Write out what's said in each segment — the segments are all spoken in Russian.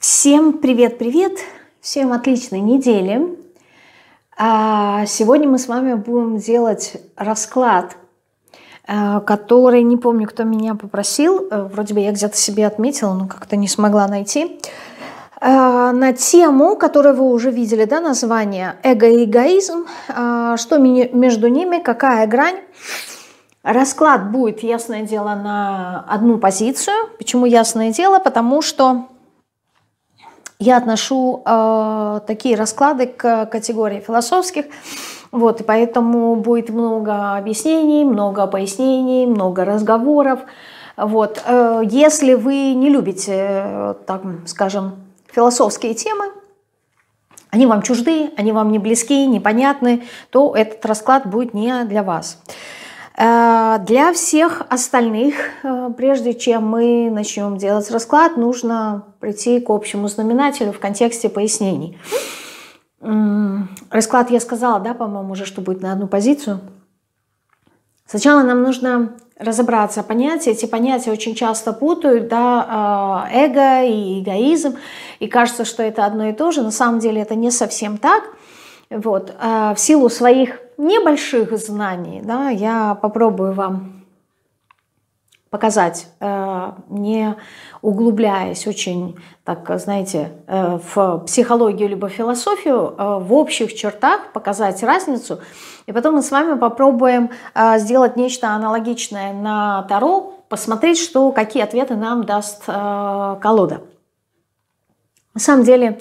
Всем привет-привет! Всем отличной недели! А, сегодня мы с вами будем делать расклад, а, который, не помню, кто меня попросил, э, вроде бы я где-то себе отметила, но как-то не смогла найти, а, на тему, которую вы уже видели, да, название «Эго эгоизм», что между ними, какая грань, Расклад будет, ясное дело, на одну позицию. Почему ясное дело? Потому что я отношу э, такие расклады к категории философских. Вот, и поэтому будет много объяснений, много пояснений, много разговоров. Вот, э, если вы не любите, э, так скажем, философские темы, они вам чужды, они вам не близки, непонятны, то этот расклад будет не для вас. Э, для всех остальных, э, прежде чем мы начнем делать расклад, нужно прийти к общему знаменателю в контексте пояснений. Расклад я сказала, да, по-моему, уже, что будет на одну позицию. Сначала нам нужно разобраться понятия. Эти понятия очень часто путают, да, э, эго и эгоизм. И кажется, что это одно и то же. На самом деле это не совсем так. Вот. А в силу своих небольших знаний да, я попробую вам показать, э, не углубляясь очень, так знаете, э, в психологию либо философию, а в общих чертах показать разницу. И потом мы с вами попробуем э, сделать нечто аналогичное на Таро, посмотреть, что, какие ответы нам даст колода. На самом деле,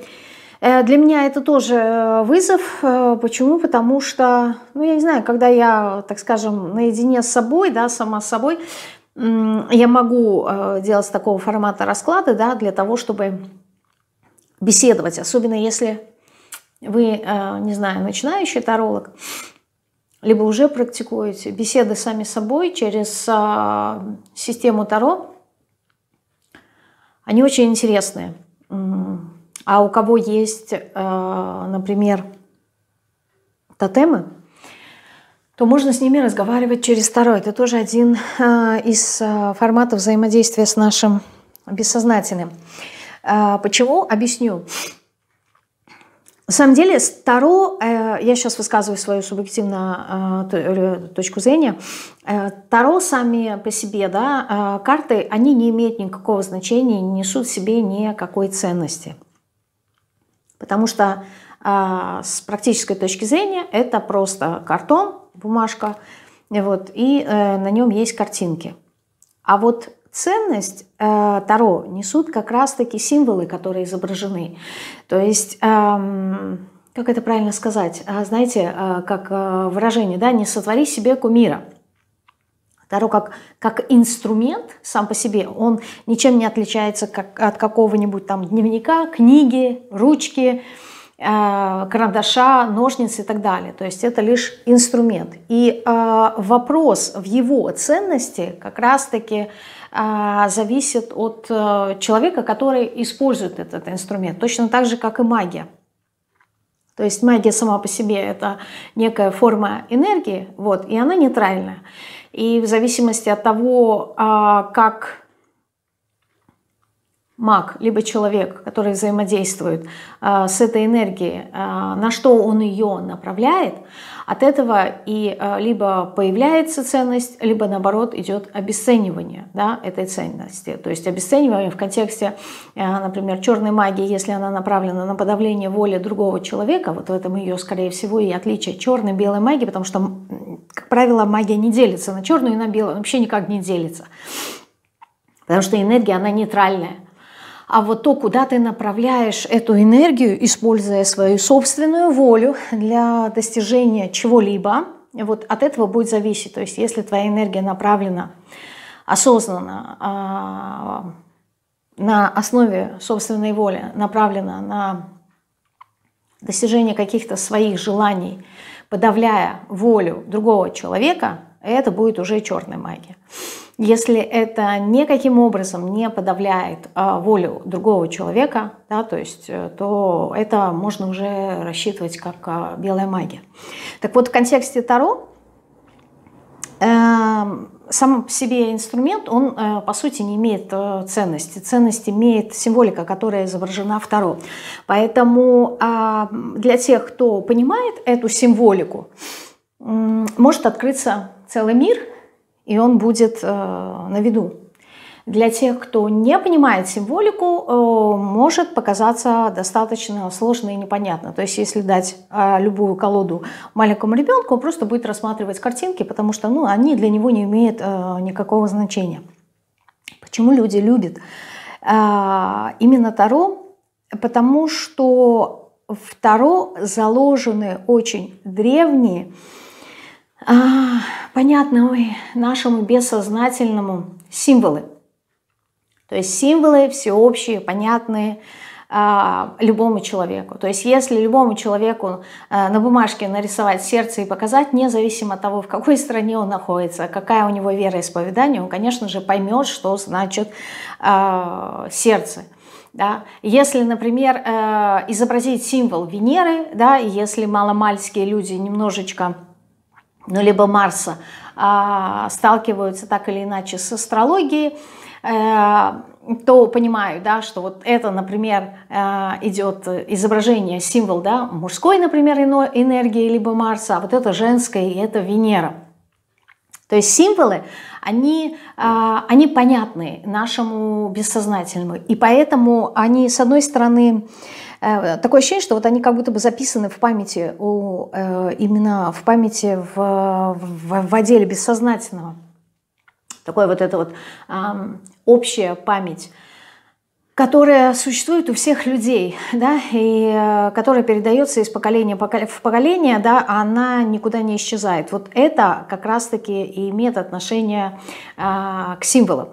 Э, для меня это тоже э, вызов. Э, почему? Потому что, ну, я не знаю, когда я, так скажем, наедине с собой, да, сама с собой, я могу делать такого формата расклады, да, для того, чтобы беседовать. Особенно если вы, не знаю, начинающий таролог, либо уже практикуете беседы сами с собой через а, систему Таро, они очень интересные а у кого есть, э, например, тотемы, то можно с ними разговаривать через второй. Это тоже один э, из э, форматов взаимодействия с нашим бессознательным. Почему? Объясню. На самом деле, Таро, я сейчас высказываю свою субъективную точку зрения, Таро сами по себе, да, карты, они не имеют никакого значения, не несут в себе никакой ценности. Потому что а, с практической точки зрения это просто картон, бумажка, э, вот, и э, на нем есть картинки. А вот ценность э, Таро несут как раз-таки символы, которые изображены. То есть, э, как это правильно сказать? А, знаете, э, как э, выражение, да, не сотвори себе кумира – Таро как, как инструмент сам по себе, он ничем не отличается как, от какого-нибудь там дневника, книги, ручки, э, карандаша, ножниц и так далее. То есть это лишь инструмент. И э, вопрос в его ценности как раз-таки э, зависит от э, человека, который использует этот инструмент. Точно так же, как и магия. То есть магия сама по себе это некая форма энергии, вот, и она нейтральная. И в зависимости от того, а, как маг, либо человек, который взаимодействует а, с этой энергией, а, на что он ее направляет, от этого и а, либо появляется ценность, либо наоборот идет обесценивание да, этой ценности. То есть обесценивание в контексте, например, черной магии, если она направлена на подавление воли другого человека, вот в этом ее, скорее всего, и отличие черной и белой магии, потому что, как правило, магия не делится на черную и на белую, вообще никак не делится. Потому что энергия, она нейтральная. А вот то, куда ты направляешь эту энергию, используя свою собственную волю для достижения чего-либо, вот от этого будет зависеть. То есть если твоя энергия направлена осознанно, а, на основе собственной воли, направлена на достижение каких-то своих желаний, подавляя волю другого человека, это будет уже черная магия. Если это никаким образом не подавляет а, волю другого человека, да, то, есть, э, то это можно уже рассчитывать как а, белая магия. Так вот, в контексте Таро эм, сам по себе инструмент, он, э, по сути, не имеет э, ценности. Ценность имеет символика, которая изображена в Таро. Поэтому а, для тех, кто понимает эту символику, может открыться целый мир – и он будет э, на виду. Для тех, кто не понимает символику, э, может показаться достаточно сложно и непонятно. То есть если дать э, любую колоду маленькому ребенку, он просто будет рассматривать картинки, потому что ну, они для него не имеют э, никакого значения. Почему люди любят именно Таро? Потому что в Таро заложены очень древние, а, понятны ой, нашему бессознательному символы. То есть символы всеобщие, понятные а, любому человеку. То есть если любому человеку а, на бумажке нарисовать сердце и показать, независимо от того, в какой стране он находится, какая у него вера исповедания, он, конечно же, поймет, что значит а, сердце. Да? Если, например, э, изобразить символ Венеры, да, если маломальские люди немножечко ну, либо Марса, а, сталкиваются так или иначе с астрологией, э, то понимаю, да, что вот это, например, э, идет изображение, символ да, мужской, например, энергии, либо Марса, а вот это женская, и это Венера. То есть символы, они, э, они понятны нашему бессознательному, и поэтому они, с одной стороны, Э, такое ощущение, что вот они как будто бы записаны в памяти, у, э, именно в памяти в, в, в отделе бессознательного. Такое вот это вот общая память которая существует у всех людей, да, и э, которая передается из поколения в поколение, да, а она никуда не исчезает. Вот это как раз-таки и имеет отношение э, к символам.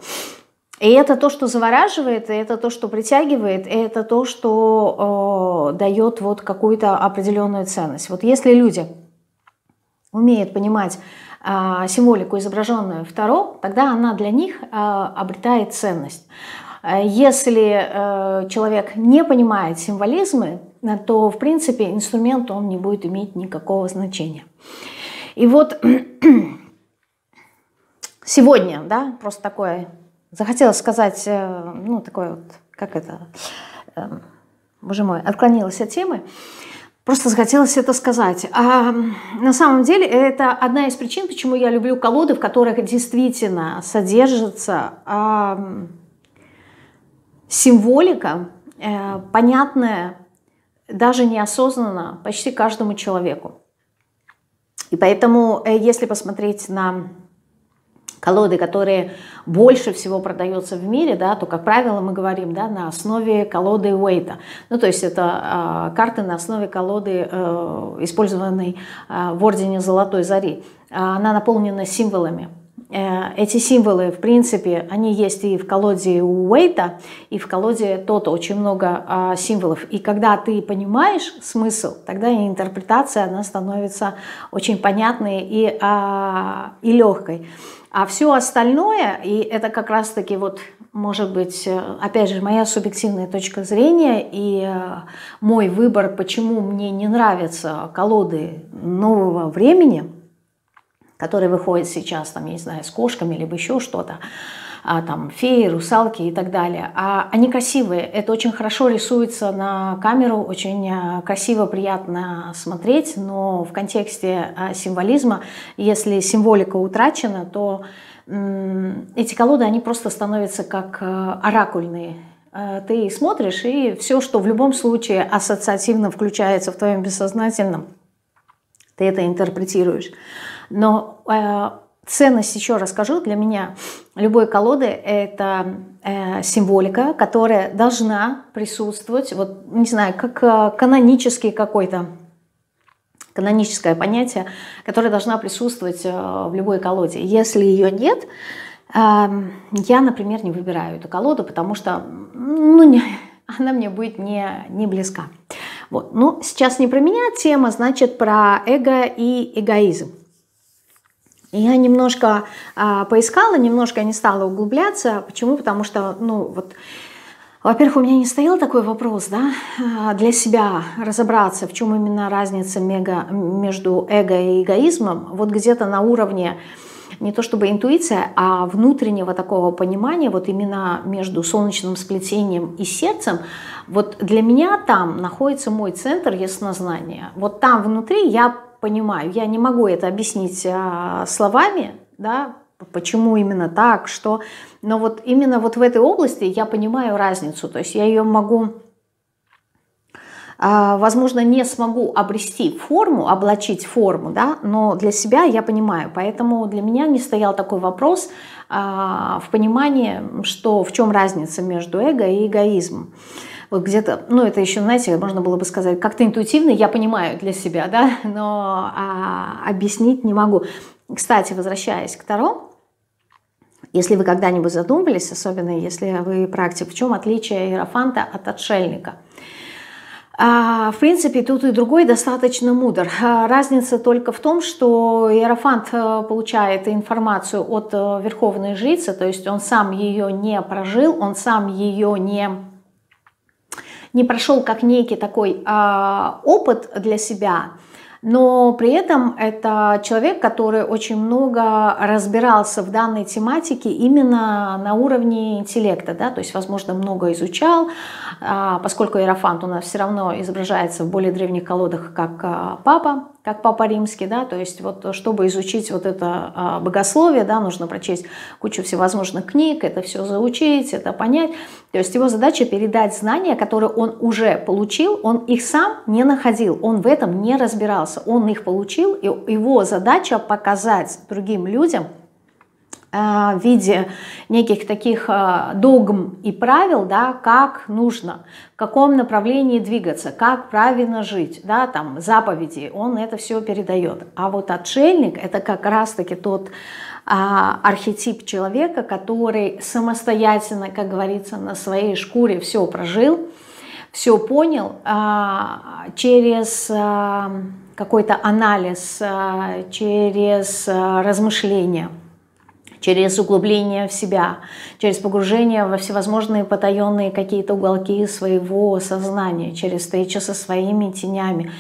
И это то, что завораживает, и это то, что притягивает, и это то, что э, дает вот какую-то определенную ценность. Вот если люди умеют понимать э, символику, изображенную в Таро, тогда она для них э, обретает ценность. А если э, человек не понимает символизмы, то, в принципе, инструмент он не будет иметь никакого значения. И вот сегодня, да, просто такое Захотела сказать, э, ну, такое вот, как это, э, боже мой, отклонилась от темы. Просто захотелось это сказать. А на самом деле это одна из причин, почему я люблю колоды, в которых действительно содержится а, символика, а, понятная даже неосознанно почти каждому человеку. И поэтому, если посмотреть на колоды, которые больше всего продаются в мире, да, то, как правило, мы говорим да, на основе колоды Уэйта. Ну, то есть это э, карты на основе колоды, э, использованной э, в Ордене Золотой Зари. А она наполнена символами Э, эти символы, в принципе, они есть и в колоде Уэйта, и в колоде Тото. Очень много а, символов. И когда ты понимаешь смысл, тогда и интерпретация, она становится очень понятной и, а, и легкой. А все остальное, и это как раз-таки вот, может быть, э, опять же, моя субъективная точка зрения и э, мой выбор, почему мне не нравятся колоды нового времени – которые выходят сейчас, там, я не знаю, с кошками, либо еще что-то, а, там, феи, русалки и так далее. А они красивые, это очень хорошо рисуется на камеру, очень а, красиво, приятно смотреть, но в контексте а, символизма, если символика утрачена, то эти колоды, они просто становятся как а, оракульные. Ты смотришь, и все, что в любом случае ассоциативно включается в твоем бессознательном, ты это интерпретируешь. Но э, ценность, еще расскажу, для меня любой колоды – это э, символика, которая должна присутствовать, вот не знаю, как э, канонический какой-то, каноническое понятие, которое должна присутствовать э, в любой колоде. Если ее нет, эм, я, например, не выбираю эту колоду, потому что ну, не, она мне будет не, не близка. Вот. Но ну, сейчас не про меня тема, значит, про эго и эгоизм. Я немножко а, поискала, немножко не стала углубляться. Почему? Потому что, ну, вот, во-первых, у меня не стоял такой вопрос, да, а, для себя разобраться, в чем именно разница мега, между эго и эгоизмом. Вот где-то на уровне не то чтобы интуиция, а внутреннего такого понимания, вот именно между солнечным сплетением и сердцем, вот для меня там находится мой центр яснознания. Вот там внутри я понимаю. Я не могу это объяснить а, словами, да, почему именно так, что... Но вот именно вот в этой области я понимаю разницу, то есть я ее могу... А, возможно, не смогу обрести форму, облачить форму, да, но для себя я понимаю. Поэтому для меня не стоял такой вопрос а, в понимании, что в чем разница между эго и эгоизмом вот где-то, ну это еще, знаете, можно было бы сказать, как-то интуитивно, я понимаю для себя, да, но а, объяснить не могу. Кстати, возвращаясь к Таро, если вы когда-нибудь задумывались, особенно если вы практик, в чем отличие иерофанта от отшельника – а, в принципе, тут и другой достаточно мудр. А, разница только в том, что Иерофант э, получает информацию от э, верховной жрицы, то есть он сам ее не прожил, он сам ее не не прошел как некий такой э, опыт для себя, но при этом это человек, который очень много разбирался в данной тематике именно на уровне интеллекта, да, то есть, возможно, много изучал, а, поскольку Иерофант у нас все равно изображается в более древних колодах как а, папа как Папа Римский, да, то есть вот чтобы изучить вот это а, богословие, да, нужно прочесть кучу всевозможных книг, это все заучить, это понять. То есть его задача передать знания, которые он уже получил, он их сам не находил, он в этом не разбирался, он их получил, и его задача показать другим людям – Э, в виде неких таких э, догм и правил, да, как нужно, в каком направлении двигаться, как правильно жить, да, там заповеди, он это все передает. А вот отшельник – это как раз-таки тот а, архетип человека, который самостоятельно, как говорится, на своей шкуре все прожил, все понял а, через а, какой-то анализ, а, через а, размышления – через углубление в себя, через погружение во всевозможные потаенные какие-то уголки своего сознания, через встречу со своими тенями.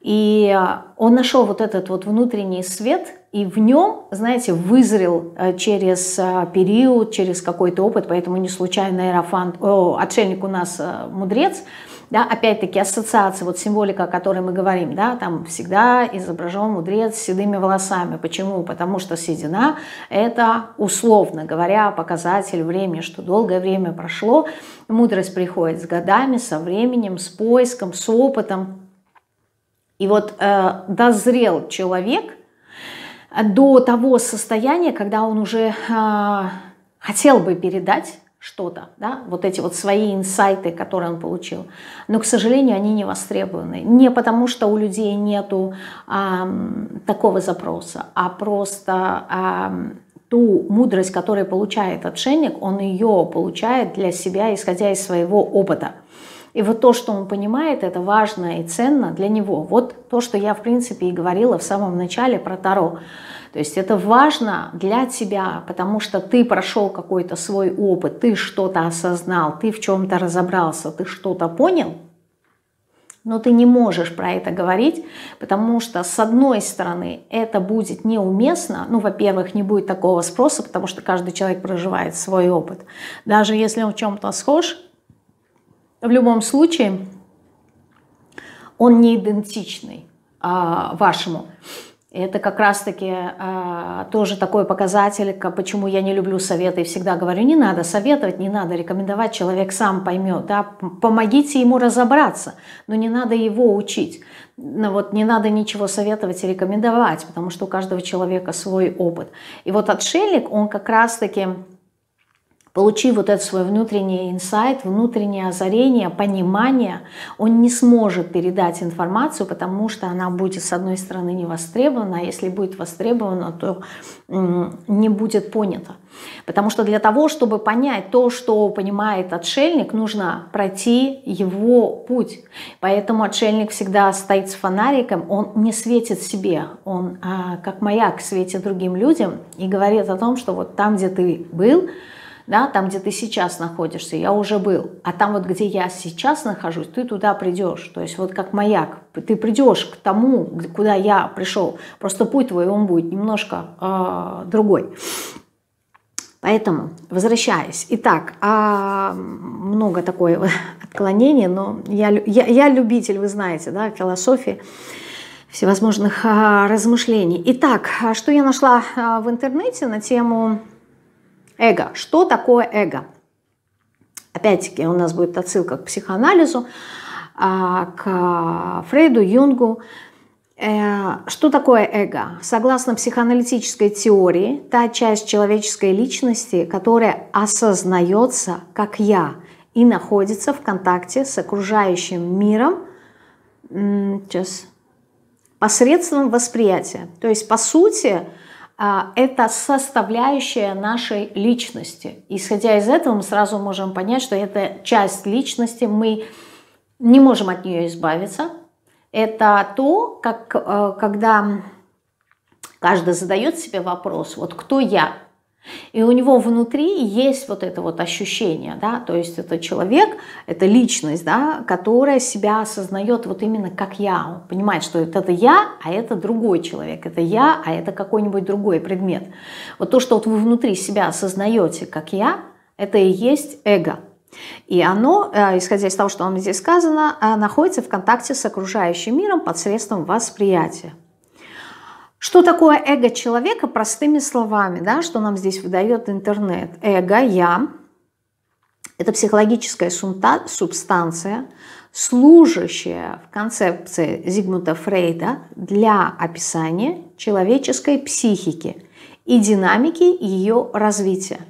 И а, он нашел вот этот вот внутренний свет, и в нем, знаете, вызрел а, через а, период, через какой-то опыт, поэтому не случайно Эрофант, о, отшельник у нас мудрец – да, опять-таки ассоциация, вот символика, о которой мы говорим, да, там всегда изображен мудрец с седыми волосами. Почему? Потому что седина – это, условно говоря, показатель времени, что долгое время прошло, мудрость приходит с годами, со временем, с поиском, с опытом. И вот э, дозрел человек до того состояния, когда он уже э, хотел бы передать что-то, да, вот эти вот свои инсайты, которые он получил. Но, к сожалению, они не востребованы. Не потому, что у людей нету а, такого запроса, а просто а, ту мудрость, которую получает отшельник, он ее получает для себя, исходя из своего опыта. И вот то, что он понимает, это важно и ценно для него. Вот то, что я, в принципе, и говорила в самом начале про Таро. То есть это важно для тебя, потому что ты прошел какой-то свой опыт, ты что-то осознал, ты в чем-то разобрался, ты что-то понял, но ты не можешь про это говорить, потому что, с одной стороны, это будет неуместно. Ну, во-первых, не будет такого спроса, потому что каждый человек проживает свой опыт. Даже если он в чем-то схож, в любом случае он не идентичный а, вашему. Это как раз-таки а, тоже такой показатель, почему я не люблю советы и всегда говорю, не надо советовать, не надо рекомендовать, человек сам поймет, да, помогите ему разобраться, но не надо его учить, но вот не надо ничего советовать и рекомендовать, потому что у каждого человека свой опыт. И вот отшельник, он как раз-таки Получив вот этот свой внутренний инсайт, внутреннее озарение, понимание, он не сможет передать информацию, потому что она будет, с одной стороны, не востребована, а если будет востребована, то не будет понята. Потому что для того, чтобы понять то, что понимает отшельник, нужно пройти его путь. Поэтому отшельник всегда стоит с фонариком, он не светит себе, он а, как маяк светит другим людям и говорит о том, что вот там, где ты был, да, там, где ты сейчас находишься, я уже был, а там вот, где я сейчас нахожусь, ты туда придешь, то есть вот как маяк, ты придешь к тому, куда я пришел, просто путь твой, он будет немножко э, другой. Поэтому, возвращаясь, итак, а, много такое отклонение, но я, я, я любитель, вы знаете, да, философии, всевозможных а, размышлений. Итак, а что я нашла а, в интернете на тему Эго. Что такое эго? Опять-таки у нас будет отсылка к психоанализу, а, к Фрейду, Юнгу. Э, что такое эго? Согласно психоаналитической теории, та часть человеческой личности, которая осознается как «я» и находится в контакте с окружающим миром сейчас, посредством восприятия. То есть, по сути, а, это составляющая нашей личности. Исходя из этого, мы сразу можем понять, что это часть личности, мы не можем от нее избавиться. Это то, как, э, когда каждый задает себе вопрос, вот кто я, и у него внутри есть вот это вот ощущение, да, то есть это человек, это личность, да, которая себя осознает вот именно как я. Он понимает, что это, это я, а это другой человек, это я, а это какой-нибудь другой предмет. Вот то, что вот вы внутри себя осознаете как я, это и есть эго. И оно, э, исходя из того, что вам здесь сказано, э, находится в контакте с окружающим миром посредством восприятия. Что такое эго человека простыми словами, да, что нам здесь выдает интернет? Эго, я, это психологическая субстанция, служащая в концепции Зигмунда Фрейда для описания человеческой психики и динамики ее развития.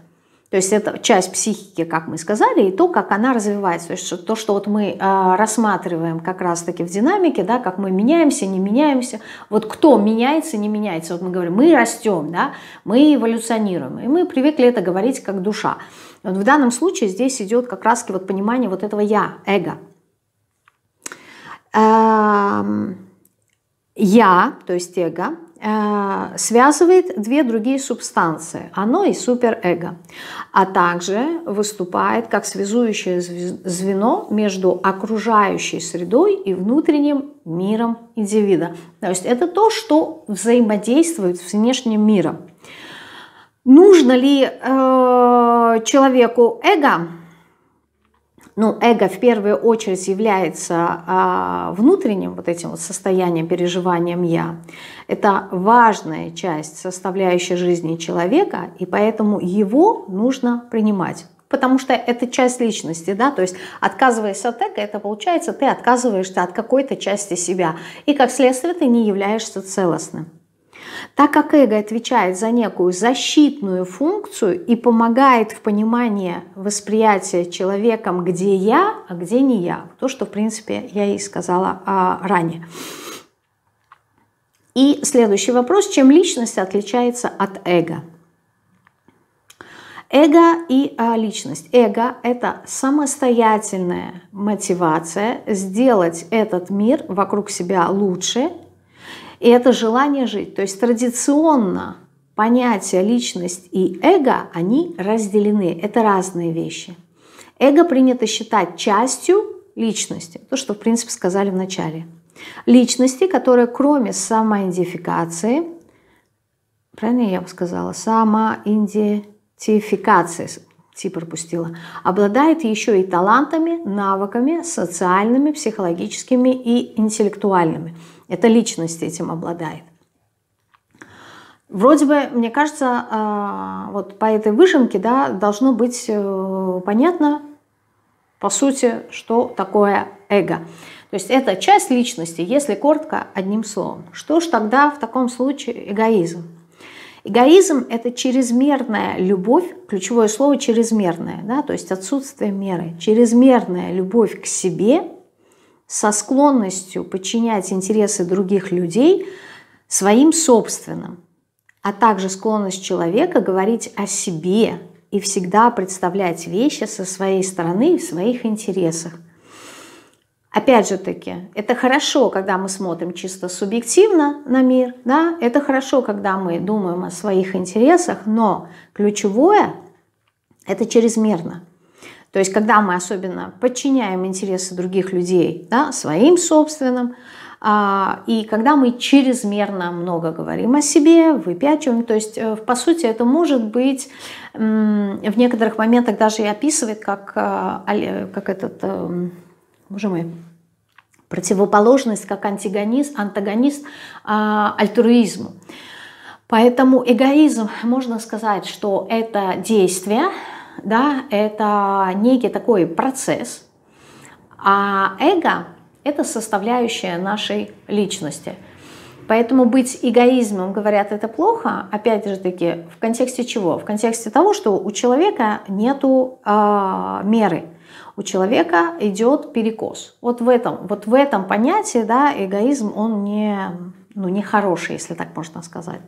То есть это часть психики, как мы сказали, и то, как она развивается. То, есть то что вот мы а, рассматриваем как раз-таки в динамике, да, как мы меняемся, не меняемся. Вот кто меняется, не меняется. Вот мы говорим, мы растем, да, мы эволюционируем. И мы привыкли это говорить как душа. Вот в данном случае здесь идет как раз вот понимание вот этого «я», эго. Эм, Я, то есть эго, Э, связывает две другие субстанции, оно и суперэго, а также выступает как связующее звено между окружающей средой и внутренним миром индивида. То есть это то, что взаимодействует с внешним миром. Нужно ли э, человеку эго? ну, эго в первую очередь является а, внутренним вот этим вот состоянием, переживанием «я». Это важная часть, составляющая жизни человека, и поэтому его нужно принимать потому что это часть личности, да, то есть отказываясь от эго, это получается, ты отказываешься от какой-то части себя, и как следствие ты не являешься целостным. Так как эго отвечает за некую защитную функцию и помогает в понимании восприятия человеком, где я, а где не я. То, что, в принципе, я и сказала а, ранее. И следующий вопрос. Чем личность отличается от эго? Эго и а, личность. Эго – это самостоятельная мотивация сделать этот мир вокруг себя лучше, и это желание жить. То есть традиционно понятия личность и эго, они разделены. Это разные вещи. Эго принято считать частью личности. То, что, в принципе, сказали в начале. Личности, которая кроме самоидентификации, правильно я бы сказала, самоидентификации, Ти пропустила, обладает еще и талантами, навыками социальными, психологическими и интеллектуальными. Эта личность этим обладает. Вроде бы, мне кажется, а, вот по этой выжимке да, должно быть э, понятно, по сути, что такое эго. То есть это часть личности, если коротко, одним словом. Что ж тогда в таком случае эгоизм? Эгоизм – это чрезмерная любовь, ключевое слово «чрезмерная», да, то есть отсутствие меры, чрезмерная любовь к себе – со склонностью подчинять интересы других людей своим собственным, а также склонность человека говорить о себе и всегда представлять вещи со своей стороны и в своих интересах. Опять же таки, это хорошо, когда мы смотрим чисто субъективно на мир, да, это хорошо, когда мы думаем о своих интересах, но ключевое – это чрезмерно – то есть, когда мы особенно подчиняем интересы других людей да, своим собственным, а, и когда мы чрезмерно много говорим о себе, выпячиваем, то есть, э, по сути, это может быть в некоторых моментах даже и описывает, как, э, как этот, э, боже мой, противоположность, как антагонист, антагонист а, альтруизму. Поэтому эгоизм, можно сказать, что это действие, да, это некий такой процесс, а эго – это составляющая нашей личности. Поэтому быть эгоизмом, говорят, это плохо, опять же таки, в контексте чего? В контексте того, что у человека нету э, меры, у человека идет перекос. Вот в этом, вот в этом понятии, да, эгоизм, он не ну, нехорошее, если так можно сказать.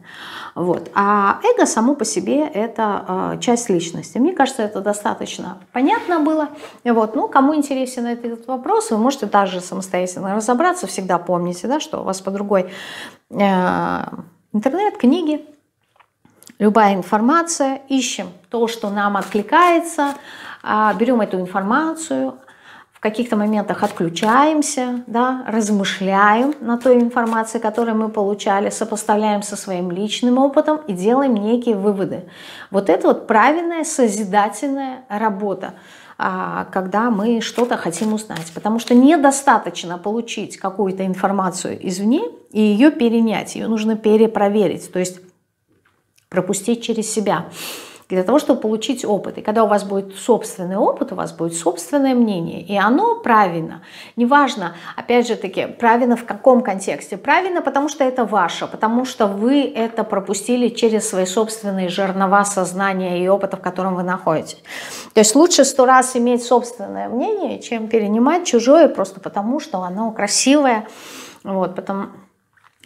Вот. А эго само по себе – это э, часть личности. Мне кажется, это достаточно понятно было. Вот. Ну, кому интересен этот вопрос, вы можете даже самостоятельно разобраться. Всегда помните, да, что у вас по другой э, интернет, книги, любая информация. Ищем то, что нам откликается, э, берем эту информацию, каких-то моментах отключаемся, да, размышляем на той информации, которую мы получали, сопоставляем со своим личным опытом и делаем некие выводы. Вот это вот правильная созидательная работа а, когда мы что-то хотим узнать. Потому что недостаточно получить какую-то информацию извне и ее перенять. Ее нужно перепроверить, то есть пропустить через себя для того, чтобы получить опыт. И когда у вас будет собственный опыт, у вас будет собственное мнение, и оно правильно. Неважно, опять же таки, правильно в каком контексте. Правильно, потому что это ваше, потому что вы это пропустили через свои собственные жернова сознания и опыта, в котором вы находитесь. То есть лучше сто раз иметь собственное мнение, чем перенимать чужое просто потому, что оно красивое. Вот, потому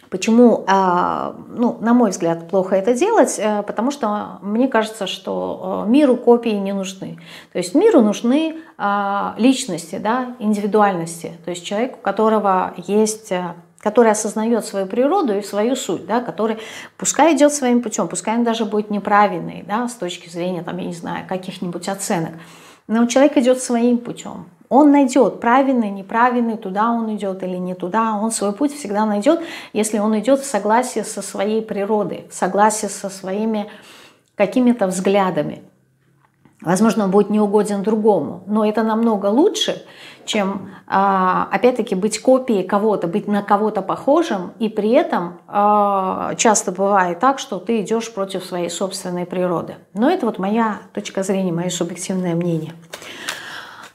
Почему, а, ну, на мой взгляд, плохо это делать? Э, потому что мне кажется, что э, миру копии не нужны. То есть миру нужны а, личности, да, индивидуальности. То есть человек, у которого есть э, который осознает свою природу и свою суть, да, который пускай идет своим путем, пускай он даже будет неправильный да, с точки зрения, там, я не знаю, каких-нибудь оценок, но человек идет своим путем, он найдет правильный, неправильный, туда он идет или не туда. Он свой путь всегда найдет, если он идет в согласии со своей природой, в согласии со своими какими-то взглядами. Возможно, он будет неугоден другому, но это намного лучше, чем, а, опять-таки, быть копией кого-то, быть на кого-то похожим, и при этом а, часто бывает так, что ты идешь против своей собственной природы. Но это вот моя точка зрения, мое субъективное мнение.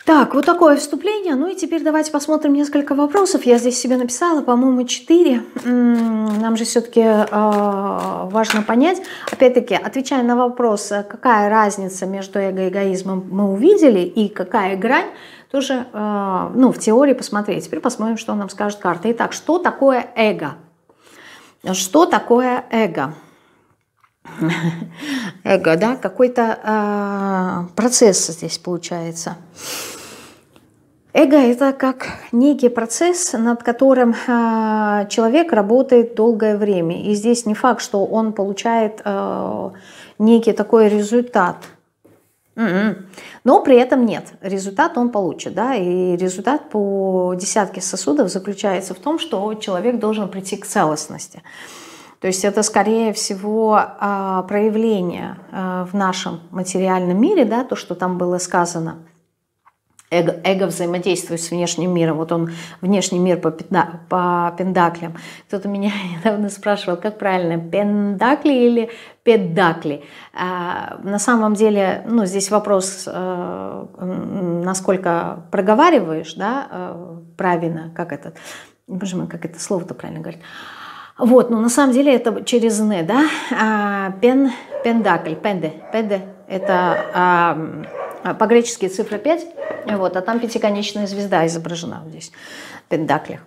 Так, вот такое вступление. Ну и теперь давайте посмотрим несколько вопросов. Я здесь себе написала, по-моему, 4. Нам же все-таки э, а, важно понять. Опять-таки, отвечая на вопрос, а какая разница между эго эгоизмом мы увидели и какая грань, тоже э, ну, в теории посмотреть. Теперь посмотрим, что нам скажет карта. Итак, что такое эго? Что такое эго? эго, да, какой-то э, процесс здесь получается. Эго – это как некий процесс, над которым э, человек работает долгое время. И здесь не факт, что он получает э, некий такой результат. М-м. Но при этом нет, результат он получит. Да? И результат по десятке сосудов заключается в том, что человек должен прийти к целостности. То есть это, скорее всего, а, проявление а, в нашем материальном мире, да, то, что там было сказано. Эго, эго взаимодействует с внешним миром. Вот он внешний мир по, пенда, по пендаклям. Кто-то меня недавно спрашивал, как правильно, пендакли или педакли. А, на самом деле, ну, здесь вопрос, э, насколько проговариваешь, да, э, правильно, как этот, боже мой, как это слово-то правильно говорит. Вот, ну на самом деле это через «н», да? А, пен, пендакль, пенде, пенде – это а, по-гречески цифра 5, вот, а там пятиконечная звезда изображена здесь, в пендаклях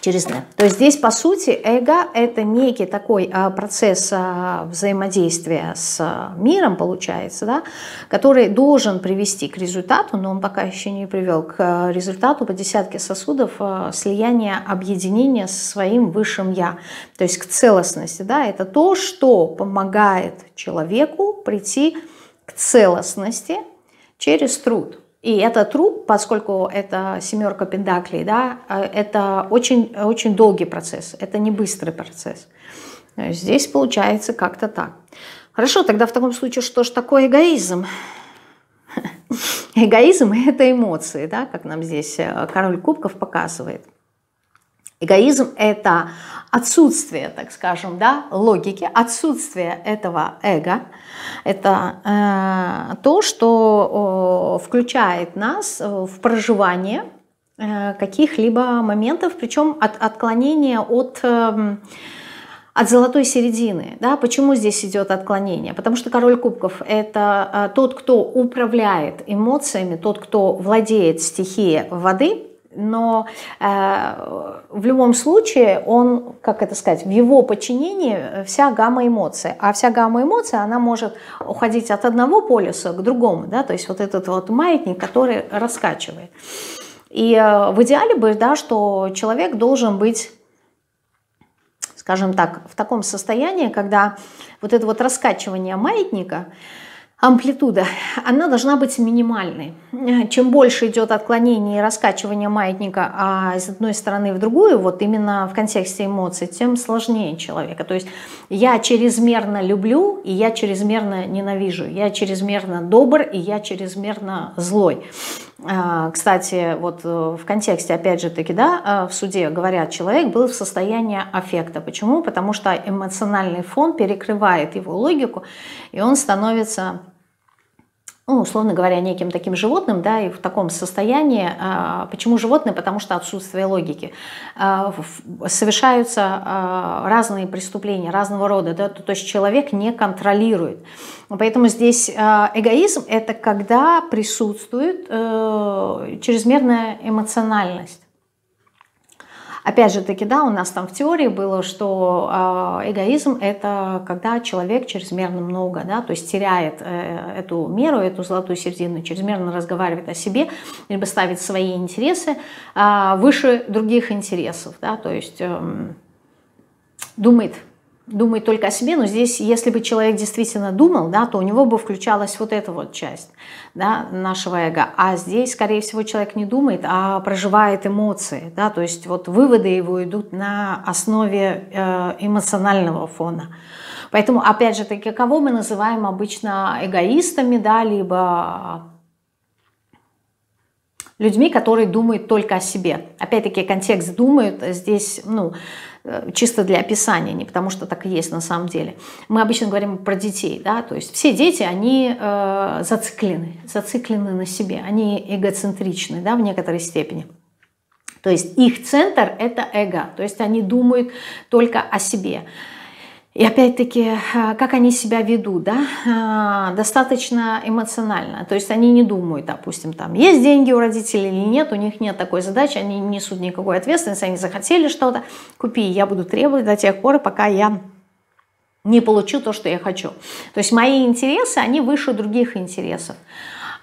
через «не». То есть здесь, по сути, эго – это некий такой а, процесс а, взаимодействия с а, миром, получается, да, который должен привести к результату, но он пока еще не привел к результату по десятке сосудов слияния, объединения со своим высшим «я», то есть к целостности. Да, это то, что помогает человеку прийти к целостности через труд – и этот труп, поскольку это семерка пентаклей, да, э, это очень, очень долгий процесс, это не быстрый процесс. Э, здесь получается как-то так. Хорошо, тогда в таком случае, что ж такое эгоизм? Эгоизм – это эмоции, да, как нам здесь э, король кубков показывает. Эгоизм – это отсутствие, так скажем, да, логики, отсутствие этого эго, это э, то, что э, включает нас в проживание э, каких-либо моментов, причем от отклонения от... Э, от золотой середины. Да? Почему здесь идет отклонение? Потому что король кубков – это э, тот, кто управляет эмоциями, тот, кто владеет стихией воды – но э, в любом случае он, как это сказать, в его подчинении вся гамма эмоций. А вся гамма эмоций, она может уходить от одного полюса к другому, да, то есть вот этот вот маятник, который раскачивает. И э, в идеале бы, да, что человек должен быть скажем так, в таком состоянии, когда вот это вот раскачивание маятника, э, амплитуда, она должна быть минимальной. Чем больше идет отклонение и раскачивание маятника а из одной стороны в другую, вот именно в контексте эмоций, тем сложнее человека. То есть я чрезмерно люблю и я чрезмерно ненавижу, я чрезмерно добр и я чрезмерно злой. А, кстати, вот э, в контексте, опять же таки, да, э, в суде говорят, человек был в состоянии аффекта. Почему? Потому что эмоциональный фон перекрывает его логику, и он становится ну, условно говоря, неким таким животным, да, и в таком состоянии. А, почему животные? Потому что отсутствие логики. А, совершаются а, разные преступления разного рода, да, то есть человек не контролирует. Поэтому здесь эгоизм – это когда присутствует э, чрезмерная эмоциональность. Опять же таки, да, у нас там в теории было, что а, эгоизм – это когда человек чрезмерно много, да, то есть теряет э, эту меру, эту золотую середину, чрезмерно разговаривает о себе, либо ставит свои интересы а, выше других интересов, да, то есть эм, думает думает только о себе, но здесь, если бы человек действительно думал, да, то у него бы включалась вот эта вот часть да, нашего эго. А здесь, скорее всего, человек не думает, а проживает эмоции. Да, то есть вот выводы его идут на основе э, эмоционального фона. Поэтому, опять же таки, кого мы называем обычно эгоистами, да, либо людьми, которые думают только о себе. Опять-таки, контекст «думают» здесь, ну, Э, чисто для описания, не потому что так и есть на самом деле. Мы обычно говорим про детей, да, то есть все дети, они э, зациклены, зациклены на себе, они эгоцентричны, да, в некоторой степени. То есть их центр – это эго, то есть они думают только о себе. И опять-таки, э, как они себя ведут, да, э, достаточно эмоционально. То есть они не думают, допустим, там, есть деньги у родителей или нет, у них нет такой задачи, они не несут никакой ответственности, они захотели что-то, купи, я буду требовать до тех пор, пока я не получу то, что я хочу. То есть мои интересы, они выше других интересов.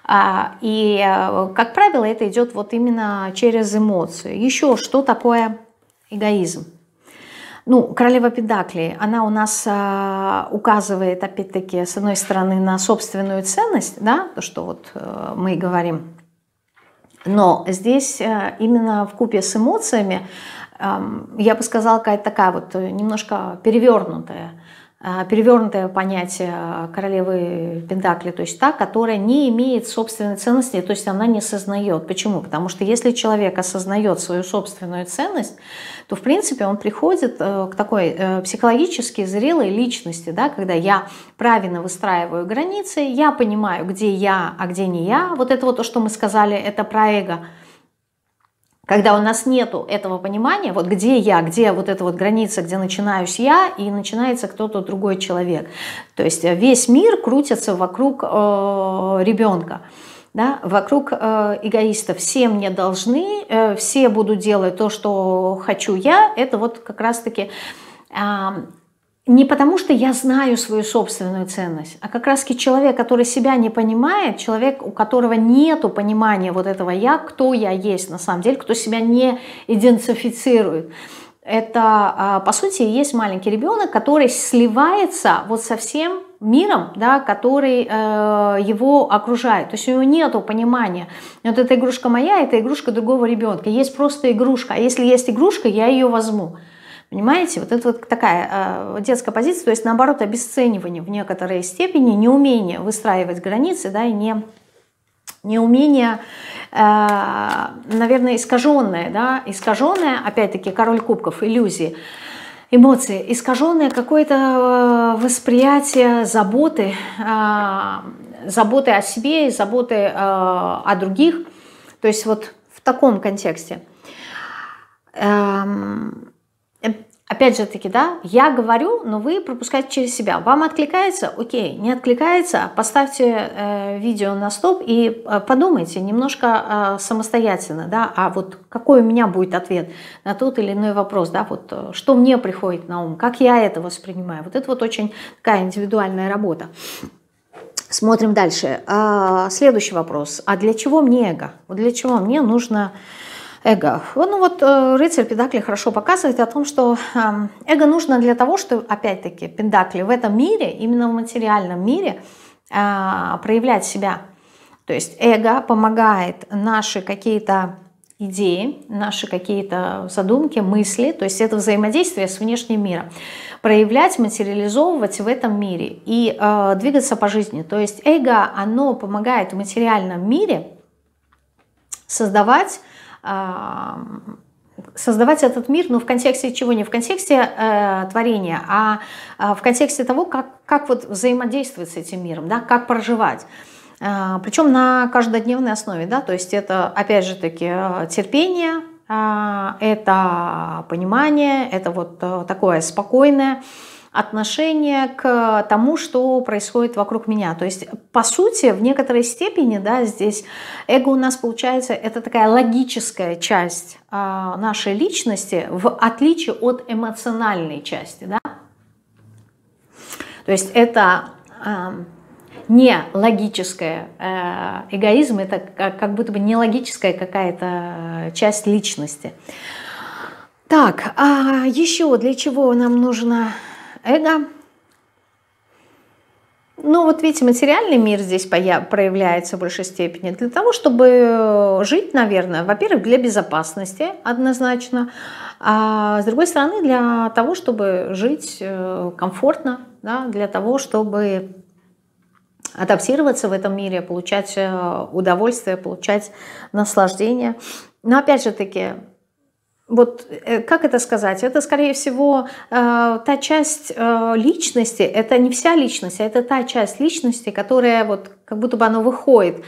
А, и, э, как правило, это идет вот именно через эмоции. Еще что такое эгоизм? Ну, королева Педакли, она у нас э, указывает, опять-таки, с одной стороны, на собственную ценность, да, то, что вот э, мы и говорим. Но здесь э, именно в купе с эмоциями, э, я бы сказала, какая-то такая вот э, немножко перевернутая Э, перевернутое понятие королевы Пентакли, то есть та, которая не имеет собственной ценности, то есть она не сознает. Почему? Потому что если человек осознает свою собственную ценность, то в принципе он приходит э, к такой э, психологически зрелой личности, да, когда я правильно выстраиваю границы, я понимаю, где я, а где не я. Вот это вот то, что мы сказали, это про эго – когда у нас нету этого понимания, вот где я, где вот эта вот граница, где начинаюсь я и начинается кто-то другой человек. То есть э, весь мир крутится вокруг э, ребенка. Да, вокруг э, эгоистов все мне должны, э, все буду делать то, что хочу я. Это вот как раз-таки э, не потому, что я знаю свою собственную ценность, а как раз человек, который себя не понимает, человек, у которого нет понимания вот этого «я», кто я есть на самом деле, кто себя не идентифицирует. Это, а, по сути, есть маленький ребенок, который сливается вот со всем миром, да, который э, его окружает. То есть у него нет понимания, вот эта игрушка моя, это игрушка другого ребенка. Есть просто игрушка. А если есть игрушка, я ее возьму. Понимаете, вот это вот такая э, детская позиция, то есть наоборот обесценивание в некоторой степени, неумение выстраивать границы, да, и не, неумение, э, наверное, искаженное, да, искаженное, опять-таки, король кубков, иллюзии, эмоции, искаженное какое-то э, восприятие заботы, э, заботы о себе и заботы э, о других, то есть вот в таком контексте. Эм, Опять же таки, да, я говорю, но вы пропускаете через себя. Вам откликается? Окей. Не откликается? Поставьте э, видео на стоп и э, подумайте немножко э, самостоятельно, да, а вот какой у меня будет ответ на тот или иной вопрос, да, вот э, что мне приходит на ум, как я это воспринимаю. Вот это вот очень такая индивидуальная работа. Смотрим дальше. А, следующий вопрос. А для чего мне эго? Вот для чего мне нужно эго. Ну вот э, рыцарь Педакли хорошо показывает о том, что эм, эго нужно для того, чтобы, опять-таки, Педакли в этом мире, именно в материальном мире, э, проявлять себя. То есть эго помогает наши какие-то идеи, наши какие-то задумки, мысли, то есть это взаимодействие с внешним миром, проявлять, материализовывать в этом мире и э, двигаться по жизни. То есть эго, оно помогает в материальном мире создавать а, создавать этот мир, но ну, в контексте чего не в контексте э, творения, а, а в контексте того, как, как вот взаимодействовать с этим миром, да, как проживать. Э, причем на каждодневной основе, да, то есть это, опять же таки, э, терпение, э, это понимание, это вот э, такое спокойное, отношение к тому, что происходит вокруг меня. То есть, по сути, в некоторой степени, да, здесь эго у нас получается, это такая логическая часть э, нашей личности, в отличие от эмоциональной части, да. То есть это э, не логическое э, эгоизм, это как, как будто бы не логическая какая-то часть личности. Так, а еще для чего нам нужно эго. Ну вот видите, материальный мир здесь проявляется в большей степени для того, чтобы жить, наверное, во-первых, для безопасности однозначно, а с другой стороны, для того, чтобы жить э, комфортно, да, для того, чтобы адаптироваться в этом мире, получать э, удовольствие, получать наслаждение. Но опять же таки, вот э, как это сказать? Это, скорее всего, э, та часть э, личности, это не вся личность, а это та часть личности, которая вот как будто бы она выходит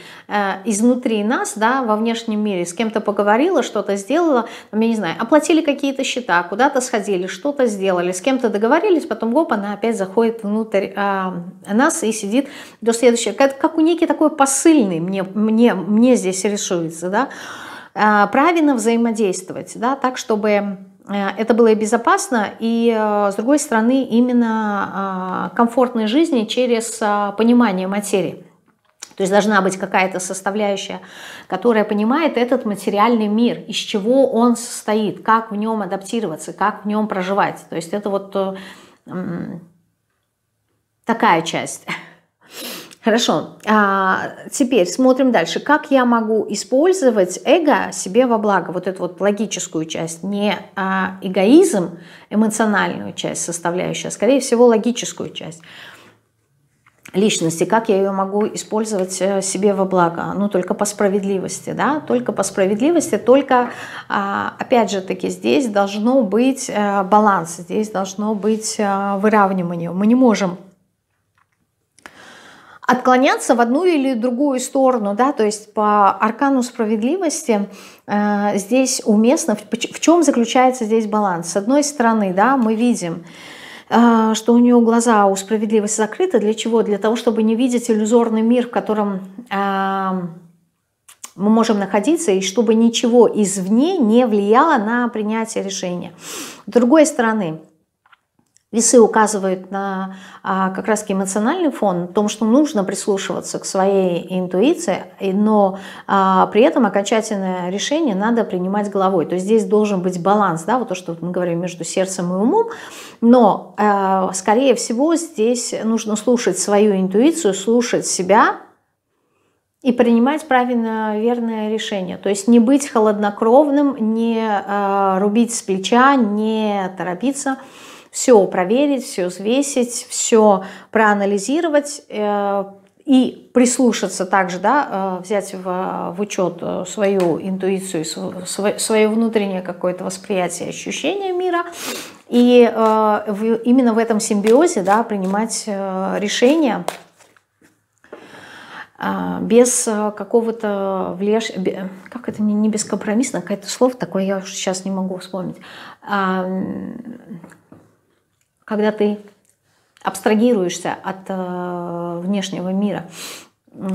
изнутри нас, да, во внешнем мире. С кем-то поговорила, что-то сделала, я не знаю, оплатили какие-то счета, куда-то сходили, что-то сделали, с кем-то договорились, потом гоп, она опять заходит внутрь нас и сидит до следующего. Как, как у некий такой посыльный мне, мне, мне здесь рисуется, да, Э, правильно взаимодействовать, да, так, чтобы э, это было и безопасно, и, э, с другой стороны, именно а, комфортной жизни через а, понимание материи. То есть должна быть какая-то составляющая, которая понимает этот материальный мир, из чего он состоит, как в нем адаптироваться, как в нем проживать. То есть это вот такая часть. Хорошо. А, теперь смотрим дальше. Как я могу использовать эго себе во благо? Вот эту вот логическую часть, не а, эгоизм, эмоциональную часть составляющая, а скорее всего логическую часть личности, как я ее могу использовать э, себе во благо, ну только по справедливости, да, только по справедливости, только, а, опять же таки, здесь должно быть э, баланс, здесь должно быть э, выравнивание, мы не можем отклоняться в одну или другую сторону, да, то есть по аркану справедливости э, здесь уместно, в, в чем заключается здесь баланс. С одной стороны, да, мы видим, э, что у нее глаза у справедливости закрыты, для чего? Для того, чтобы не видеть иллюзорный мир, в котором э, мы можем находиться, и чтобы ничего извне не влияло на принятие решения. С другой стороны, Весы указывают на а, как раз эмоциональный фон, в том, что нужно прислушиваться к своей интуиции, но а, при этом окончательное решение надо принимать головой. То есть здесь должен быть баланс, да, вот то, что мы говорим между сердцем и умом, но, а, скорее всего, здесь нужно слушать свою интуицию, слушать себя, и принимать правильное, верное решение. То есть не быть холоднокровным, не э, рубить с плеча, не торопиться, все проверить, все взвесить, все проанализировать э, и прислушаться также, да, э, взять в, в учет э, свою интуицию, свое, внутреннее какое-то восприятие, ощущение мира, и именно в этом симбиозе да, принимать решения а, без какого-то влеш... Как это? Не, не бескомпромиссно, какое-то слово такое я уже сейчас не могу вспомнить. А, когда ты абстрагируешься от э, внешнего мира,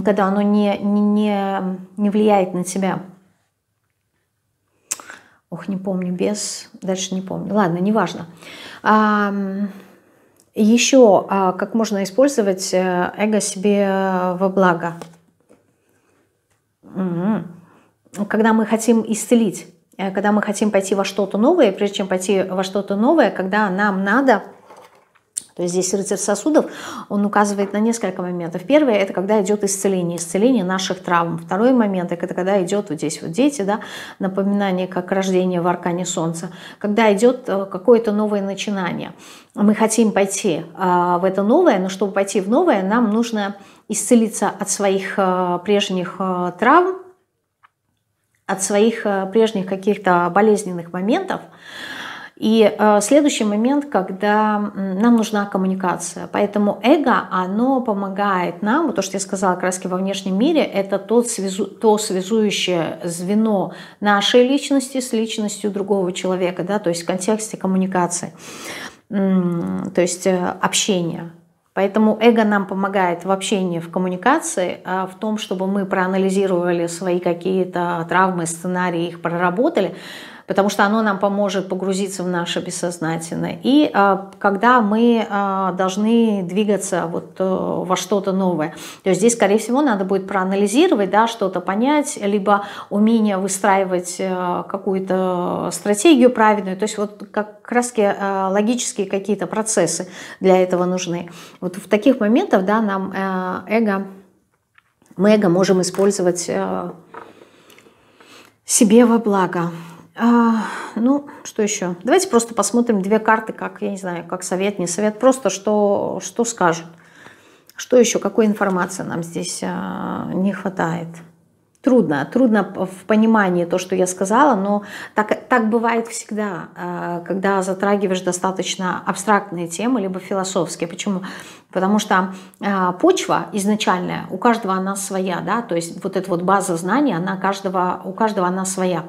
когда оно не, не, не влияет на тебя. Ох, не помню, без, дальше не помню. Ладно, неважно. А, еще а, как можно использовать э, эго себе во благо? Угу. Когда мы хотим исцелить, э, когда мы хотим пойти во что-то новое, прежде чем пойти во что-то новое, когда нам надо то есть здесь рыцарь сосудов, он указывает на несколько моментов. Первое – это когда идет исцеление, исцеление наших травм. Второй момент – это когда идет вот здесь вот дети, да, напоминание, как рождение в аркане солнца. Когда идет э, какое-то новое начинание. Мы хотим пойти э, в это новое, но чтобы пойти в новое, нам нужно исцелиться от своих э, прежних травм, от своих прежних каких-то болезненных моментов – и э, следующий момент, когда нам нужна коммуникация. Поэтому эго, оно помогает нам, Вот то, что я сказала, краски во внешнем мире, это тот связу, то связующее звено нашей личности с личностью другого человека, да, то есть в контексте коммуникации, то есть э, общения. Поэтому эго нам помогает в общении, в коммуникации, а в том, чтобы мы проанализировали свои какие-то травмы, сценарии, их проработали, потому что оно нам поможет погрузиться в наше бессознательное. И а, когда мы а, должны двигаться вот э, во что-то новое, то есть здесь, скорее всего, надо будет проанализировать, да, что-то понять, либо умение выстраивать э, какую-то стратегию правильную, то есть вот как раз э, логические какие-то процессы для этого нужны. Вот в таких моментах, да, нам эго, мы эго можем использовать себе во благо. А, ну, что еще? Давайте просто посмотрим две карты, как, я не знаю, как совет, не совет, просто что, что скажут. Что еще, какой информации нам здесь а, не хватает? Трудно, трудно в понимании то, что я сказала, но так, так бывает всегда, а, когда затрагиваешь достаточно абстрактные темы, либо философские. Почему? Потому что а, почва изначальная, у каждого она своя, да, то есть вот эта вот база знаний, она каждого, у каждого она своя.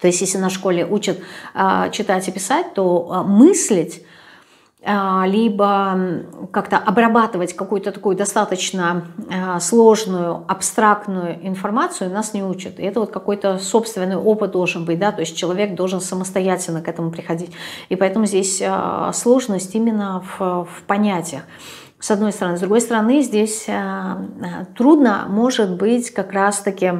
То есть если на школе учат а, читать и писать, то а, мыслить а, либо как-то обрабатывать какую-то такую достаточно сложную, абстрактную информацию нас не учат. И это вот какой-то собственный опыт должен быть, да, то есть человек должен самостоятельно к этому приходить. И поэтому здесь сложность именно в, в понятиях. С одной стороны. С другой стороны, здесь трудно, может быть, как раз-таки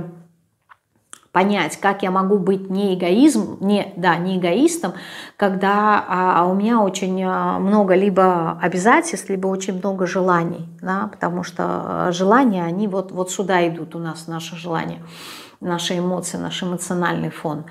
понять, как я могу быть не эгоизм, не, да, не эгоистом, когда а, а у меня очень а, много либо обязательств, либо очень много желаний, да, потому что а, желания, они вот, вот сюда идут у нас, наши желания, наши эмоции, наш эмоциональный фон.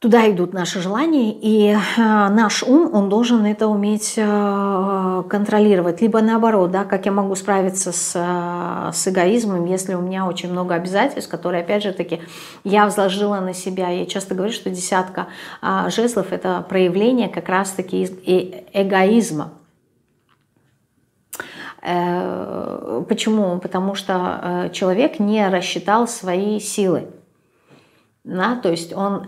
Туда идут наши желания, и э, наш ум, он должен это уметь э, контролировать. Либо наоборот, да, как я могу справиться с, э, с эгоизмом, если у меня очень много обязательств, которые, опять же таки, я возложила на себя. Я часто говорю, что десятка жезлов – это проявление как раз-таки эгоизма. Почему? Потому что человек не рассчитал свои силы. Да? То есть он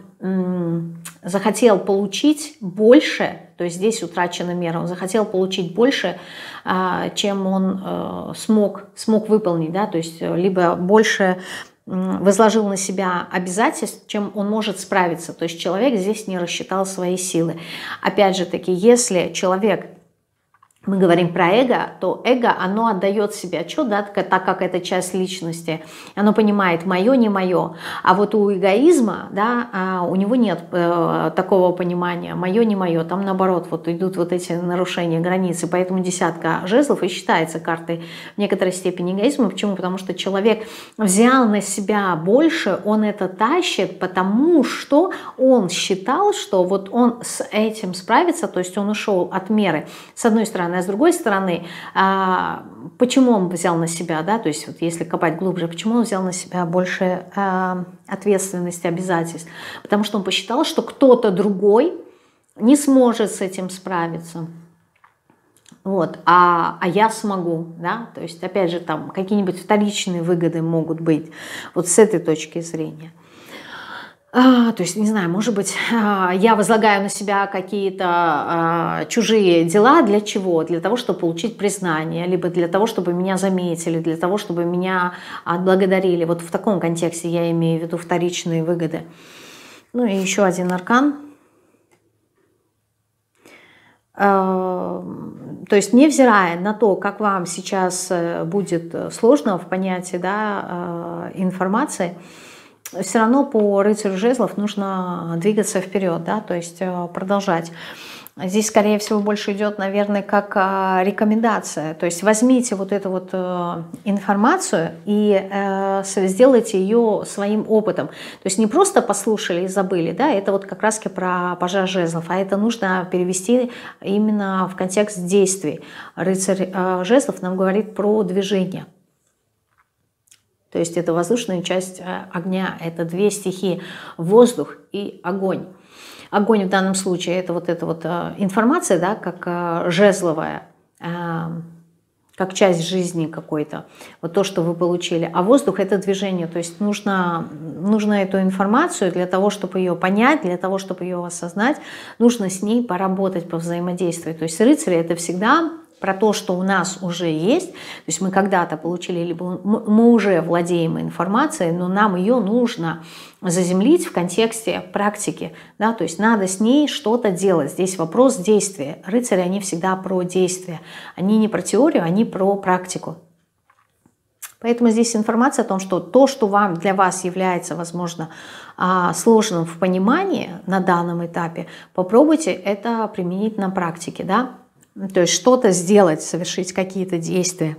захотел получить больше, то есть здесь утрачена мера, он захотел получить больше, а, чем он э, смог, смог выполнить, да, то есть э, либо больше возложил на себя обязательств, чем он может справиться. То есть человек здесь не рассчитал свои силы. Опять же таки, если человек мы говорим про эго, то эго, оно отдает себе отчет, да, так как это часть личности, оно понимает, мое, не мое. А вот у эгоизма, да, а, у него нет э, такого понимания, мое, не мое. Там наоборот, вот идут вот эти нарушения границы, поэтому десятка жезлов и считается картой в некоторой степени эгоизма. Почему? Потому что человек взял на себя больше, он это тащит, потому что он считал, что вот он с этим справится, то есть он ушел от меры. С одной стороны, стороны. А с другой стороны, а, почему он взял на себя, да, то есть вот если копать глубже, почему он взял на себя больше а, ответственности, обязательств? Потому что он посчитал, что кто-то другой не сможет с этим справиться. Вот, а, а я смогу, да, то есть, опять же, там какие-нибудь вторичные выгоды могут быть вот с этой точки зрения. А, то есть, не знаю, может быть, а, я возлагаю на себя какие-то а, чужие дела. Для чего? Для того, чтобы получить признание, либо для того, чтобы меня заметили, для того, чтобы меня отблагодарили. Вот в таком контексте я имею в виду вторичные выгоды. Ну и еще один аркан. Эм, то есть, невзирая на то, как вам сейчас э, будет э, сложно в понятии да, э, информации, информации, все равно по рыцарю жезлов нужно двигаться вперед, да, то есть э, продолжать. Здесь, скорее всего, больше идет, наверное, как а, рекомендация. То есть возьмите вот эту вот э, информацию и э, сделайте ее своим опытом. То есть не просто послушали и забыли, да, это вот как раз про пожар жезлов, а это нужно перевести именно в контекст действий. Рыцарь жезлов нам говорит про движение. То есть это воздушная часть э, огня, это две стихии, воздух и огонь. Огонь в данном случае это вот эта вот э, информация, да, как э, жезловая, как часть жизни какой-то, вот то, что вы получили. А воздух – это движение, то есть нужно, нужно эту информацию для того, чтобы ее понять, для того, чтобы ее осознать, нужно с ней поработать, повзаимодействовать. То есть рыцари – это всегда про то, что у нас уже есть. То есть мы когда-то получили, либо мы уже владеем информацией, но нам ее нужно заземлить в контексте практики. Да? То есть надо с ней что-то делать. Здесь вопрос действия. Рыцари, они всегда про действие. Они не про теорию, они про практику. Поэтому здесь информация о том, что то, что вам, для вас является, возможно, а, сложным в понимании на данном этапе, попробуйте это применить на практике. Да? Ну, то есть что-то сделать, совершить какие-то действия.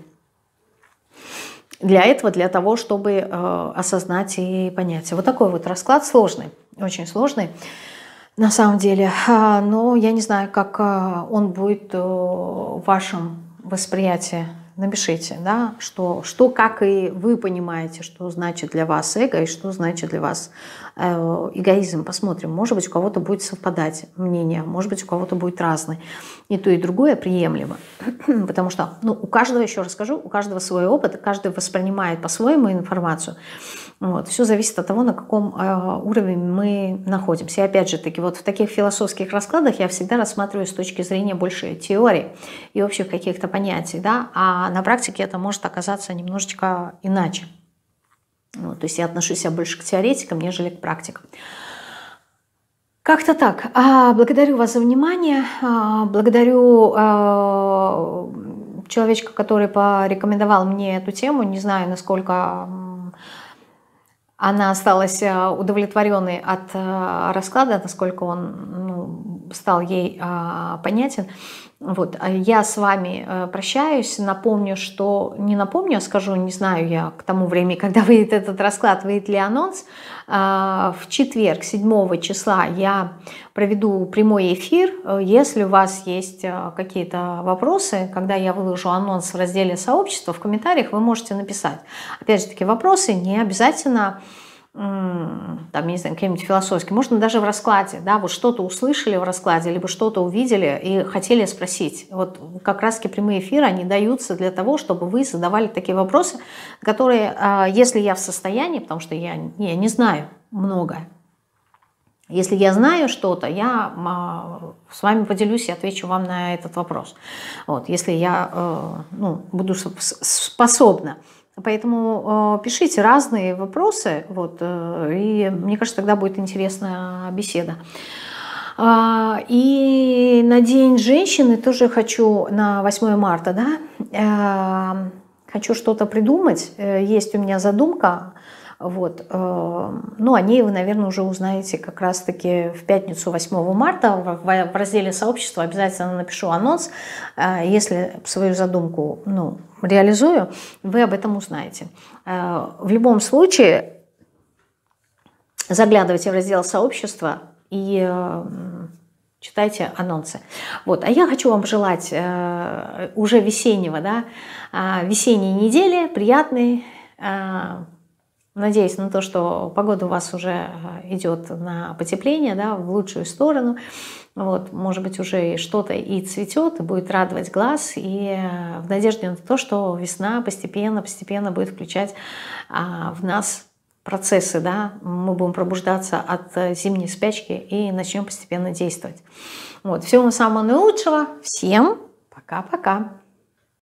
Для этого, для того, чтобы э, осознать и понять. Вот такой вот расклад сложный, очень сложный на самом деле. А, но я не знаю, как э, он будет э, в вашем восприятии напишите, да, что, что, как и вы понимаете, что значит для вас эго и что значит для вас э, эгоизм. Посмотрим, может быть, у кого-то будет совпадать мнение, может быть, у кого-то будет разное. И то, и другое приемлемо. Потому что ну, у каждого, еще расскажу, у каждого свой опыт, каждый воспринимает по-своему информацию. Вот. Все зависит от того, на каком э, уровне мы находимся. И опять же таки, вот в таких философских раскладах я всегда рассматриваю с точки зрения больше теории и общих каких-то понятий, да, а а на практике это может оказаться немножечко иначе. Ну, то есть я отношусь себя больше к теоретикам, нежели к практикам. Как-то так. А, благодарю вас за внимание. А, благодарю а, человечка, который порекомендовал мне эту тему. Не знаю, насколько она осталась удовлетворенной от расклада, насколько он ну, стал ей понятен. Вот, а я с вами э, прощаюсь, напомню, что не напомню, а скажу, не знаю я к тому времени, когда выйдет этот расклад, выйдет ли анонс. А, в четверг, 7 числа, я проведу прямой эфир. Э, если у вас есть э, какие-то вопросы, когда я выложу анонс в разделе сообщества, в комментариях вы можете написать. Опять же таки, вопросы не обязательно... Обязательно там, не знаю, каким-нибудь философским, можно даже в раскладе, да, вот что-то услышали в раскладе, либо что-то увидели и хотели спросить. Вот как раз-таки прямые эфиры, они даются для того, чтобы вы задавали такие вопросы, которые, а, если я в состоянии, потому что я, я не знаю многое, если я знаю что-то, я а, с вами поделюсь и отвечу вам на этот вопрос. Вот, если я э, ну, буду способна Поэтому э, пишите разные вопросы, вот, э, и мне кажется, тогда будет интересная беседа. Э, и на День женщины тоже хочу, на 8 марта, да, э, хочу что-то придумать. Э, есть у меня задумка вот. Э, ну, о ней вы, наверное, уже узнаете как раз-таки в пятницу 8 марта. В разделе сообщества обязательно напишу анонс. Э, если свою задумку ну, реализую, вы об этом узнаете. Э, в любом случае, заглядывайте в раздел сообщества и читайте анонсы. Вот. А я хочу вам желать уже весеннего, да, весенней недели, приятной, Надеюсь на то, что погода у вас уже э, идет на потепление, да, в лучшую сторону. Вот, может быть, уже что-то и цветет, и будет радовать глаз. И э, в надежде на то, что весна постепенно-постепенно будет включать а, в нас процессы, да, мы будем пробуждаться от э, зимней спячки и начнем постепенно действовать. Вот, всего вам самого наилучшего, всем пока-пока!